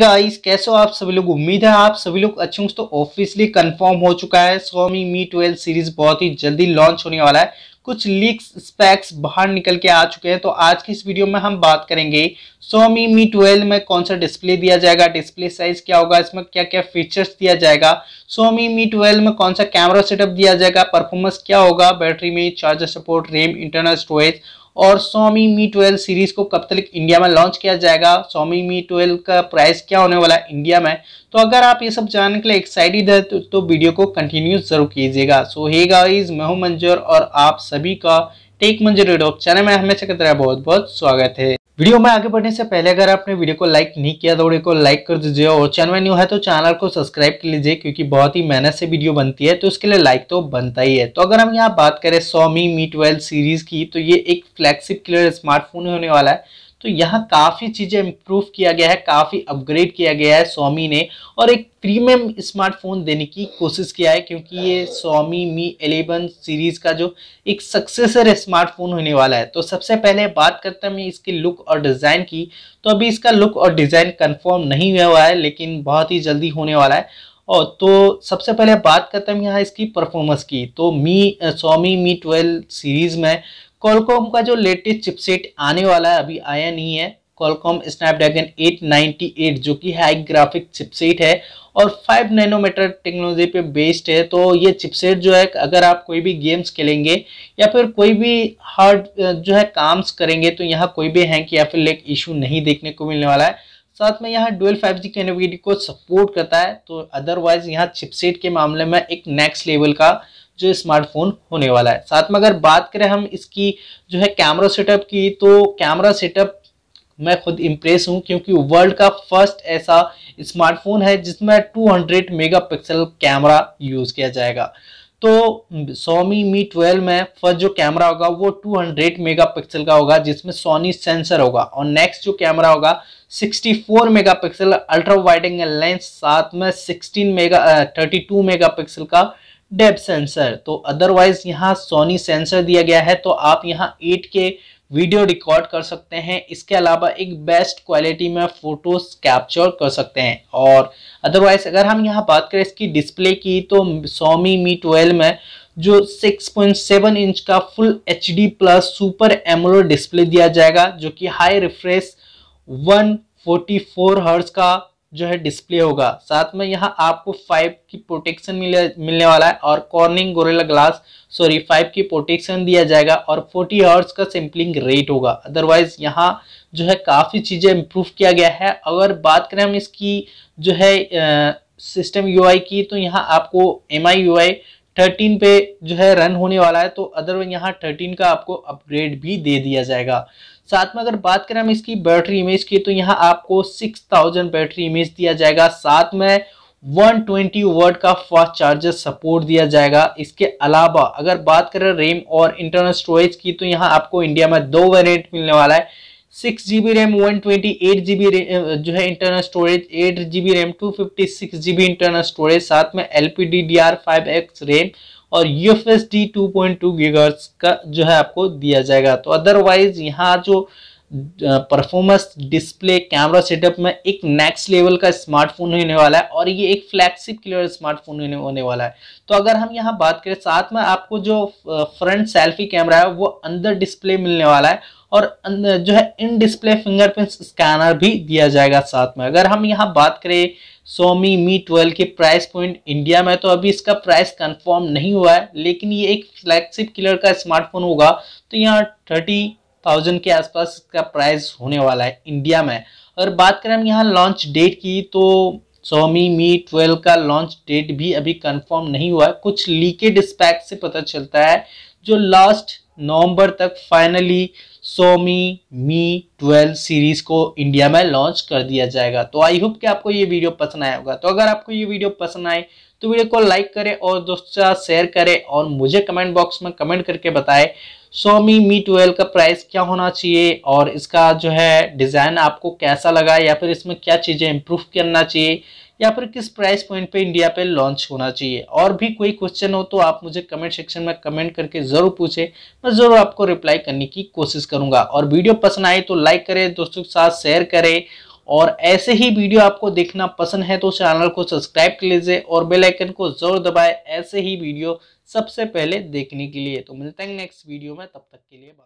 guys कैसे हो आप सभी लोग उम्मीद है आप सभी लोग अच्छे होंगे तो ऑफिशियली कंफर्म हो चुका है स्वामी मी ट्वेल्व सीरीज बहुत ही जल्दी लॉन्च होने वाला है कुछ लीक्स स्पैक्स बाहर निकल के आ चुके हैं तो आज की इस वीडियो में हम बात करेंगे स्वामी मी ट्वेल्व में कौन सा डिस्प्ले दिया जाएगा डिस्प्ले साइज क्या होगा इसमें क्या क्या फीचर्स दिया जाएगा स्वामी मी ट्वेल्व में कौन सा कैमरा सेटअप दिया जाएगा परफॉर्मेंस क्या होगा बैटरी में charger support RAM internal storage और सोमी मी ट्वेल्व सीरीज को कब तक इंडिया में लॉन्च किया जाएगा सोमी मी ट्वेल्व का प्राइस क्या होने वाला है इंडिया में तो अगर आप ये सब जानने के लिए एक्साइटेड है तो, तो वीडियो को कंटिन्यू जरूर कीजिएगा सो हे गाइस मैं हूं मंजूर और आप सभी का टेक मंजर यूट्यूब चैनल में हमेशा की तरह बहुत बहुत स्वागत है वीडियो में आगे बढ़ने से पहले अगर आपने वीडियो को लाइक नहीं किया तो वीडियो को लाइक कर दीजिए और चैनल में न्यू है तो चैनल को सब्सक्राइब कर लीजिए क्योंकि बहुत ही मेहनत से वीडियो बनती है तो उसके लिए लाइक तो बनता ही है तो अगर हम यहाँ बात करें सोमी मी ट्वेल्व सीरीज की तो ये एक फ्लैगशिप क्लियर स्मार्टफोन होने वाला है तो यहाँ काफ़ी चीज़ें इम्प्रूव किया गया है काफ़ी अपग्रेड किया गया है स्वामी ने और एक प्रीमियम स्मार्टफोन देने की कोशिश किया है क्योंकि ये स्वामी मी एलेवन सीरीज़ का जो एक सक्सेसर स्मार्टफोन होने वाला है तो सबसे पहले बात करते हैं इसकी लुक और डिज़ाइन की तो अभी इसका लुक और डिज़ाइन कन्फर्म नहीं हुआ है लेकिन बहुत ही जल्दी होने वाला है और तो सबसे पहले बात करते हैं यहाँ इसकी परफॉर्मेंस की तो Mi Xiaomi Mi twelve series में कॉलकॉम का जो लेटेस्ट चिपसेट आने वाला है अभी आया नहीं है कॉलकॉम स्नैपड्रैगन 898 जो कि हाई ग्राफिक चिपसेट है और 5 नैनोमीटर टेक्नोलॉजी पे बेस्ड है तो ये चिपसेट जो है अगर आप कोई भी गेम्स खेलेंगे या फिर कोई भी हार्ड जो है काम्स करेंगे तो यहाँ कोई भी हैंक या फिर लेक इशू नहीं देखने को मिलने वाला है साथ में यहाँ डुअल 5G कनेक्टिविटी को सपोर्ट करता है तो अदरवाइज यहाँ चिपसेट के मामले में एक नेक्स्ट लेवल का जो स्मार्टफोन होने वाला है साथ में अगर बात करें हम इसकी जो है कैमरा सेटअप की तो कैमरा सेटअप मैं खुद इम्प्रेस हूँ क्योंकि वर्ल्ड का फर्स्ट ऐसा स्मार्टफोन है जिसमें 200 मेगापिक्सल कैमरा यूज़ किया जाएगा तो सोमी मी ट्वेल्व में फर्स्ट जो कैमरा होगा वो 200 मेगापिक्सल का होगा जिसमें सोनी सेंसर होगा और नेक्स्ट जो कैमरा होगा 64 megapixel ultra wide angle lens साथ में 16 मेगा 32 मेगापिक्सल का डेप सेंसर तो अदरवाइज यहाँ सोनी सेंसर दिया गया है तो आप यहाँ एट के वीडियो रिकॉर्ड कर सकते हैं इसके अलावा एक बेस्ट क्वालिटी में फ़ोटोज़ कैप्चर कर सकते हैं और अदरवाइज़ अगर हम यहाँ बात करें इसकी डिस्प्ले की तो सोमी मी ट्वेल्व में जो 6.7 इंच का full H plus super AMOLED display दिया जाएगा जो कि हाई रिफ्रेश 144 फोर्टी का जो है डिस्प्ले होगा साथ में यहाँ आपको फाइव की प्रोटेक्शन मिले मिलने वाला है और Corning Gorilla glass sorry five की प्रोटेक्शन दिया जाएगा और फोर्टी आवर्स का सैम्पलिंग रेट होगा अदरवाइज यहाँ जो है काफ़ी चीज़ें इम्प्रूव किया गया है अगर बात करें हम इसकी जो है सिस्टम यू की तो यहाँ आपको एम आई यूआई 13 पे जो है रन होने वाला है तो अदरवाइज यहाँ 13 का आपको अपग्रेड भी दे दिया जाएगा साथ में अगर बात करें हम इसकी बैटरी इमेज की तो यहाँ आपको 6000 बैटरी इमेज दिया जाएगा साथ में 120 ट्वेंटी वर्ड का फास्ट चार्जर सपोर्ट दिया जाएगा इसके अलावा अगर बात करें रेम और इंटरनल स्टोरेज की तो यहाँ आपको इंडिया में दो वेरियंट मिलने वाला है six G B RAM one twenty eight G B जो है internal storage eight G B RAM two fifty six G B internal storage साथ में L P D D R five X RAM और U F S two point two का जो है आपको दिया जाएगा तो अदरवाइज यहाँ जो परफॉर्मेंस डिस्प्ले कैमरा सेटअप में एक नेक्स्ट लेवल का स्मार्टफोन होने वाला है और ये एक फ्लैगशिप क्लियर स्मार्टफोन होने वाला है तो अगर हम यहाँ बात करें साथ में आपको जो फ्रंट सेल्फी कैमरा है वो अंदर डिस्प्ले मिलने वाला है और अं, जो है इन डिस्प्ले फिंगरप्रिंट स्कैनर भी दिया जाएगा साथ में अगर हम यहाँ बात करें सोमी मी ट्वेल्व के प्राइस पॉइंट इंडिया में तो अभी इसका प्राइस कंफर्म नहीं हुआ है लेकिन ये एक फ्लैगशिप किलर का स्मार्टफोन होगा तो यहाँ थर्टी थाउजेंड के आसपास का प्राइस होने वाला है इंडिया में और बात करें हम यहाँ लॉन्च डेट की तो सोमी मी ट्वेल्व का लॉन्च डेट भी अभी कंफर्म नहीं हुआ है कुछ लीकेड स्पैक से पता चलता है जो लास्ट नवंबर तक finally Xiaomi Mi twelve series को इंडिया में लॉन्च कर दिया जाएगा तो आई होप कि आपको ये वीडियो पसंद आया होगा तो अगर आपको ये वीडियो पसंद आए तो वीडियो को लाइक करें और दोस्तों शेयर करें और मुझे कमेंट बॉक्स में कमेंट करके बताएं सोमी मी मी ट्वेल्व का प्राइस क्या होना चाहिए और इसका जो है डिज़ाइन आपको कैसा लगा या फिर इसमें क्या चीज़ें इम्प्रूव करना चाहिए या फिर किस प्राइस पॉइंट पे इंडिया पे लॉन्च होना चाहिए और भी कोई क्वेश्चन हो तो आप मुझे कमेंट सेक्शन में कमेंट करके ज़रूर पूछें मैं ज़रूर आपको रिप्लाई करने की कोशिश करूँगा और वीडियो पसंद आए तो लाइक करें दोस्तों के साथ शेयर करें और ऐसे ही वीडियो आपको देखना पसंद है तो चैनल को सब्सक्राइब कर लीजिए और बेल आइकन को जरूर दबाएं ऐसे ही वीडियो सबसे पहले देखने के लिए तो मिलते हैं नेक्स्ट वीडियो में तब तक के लिए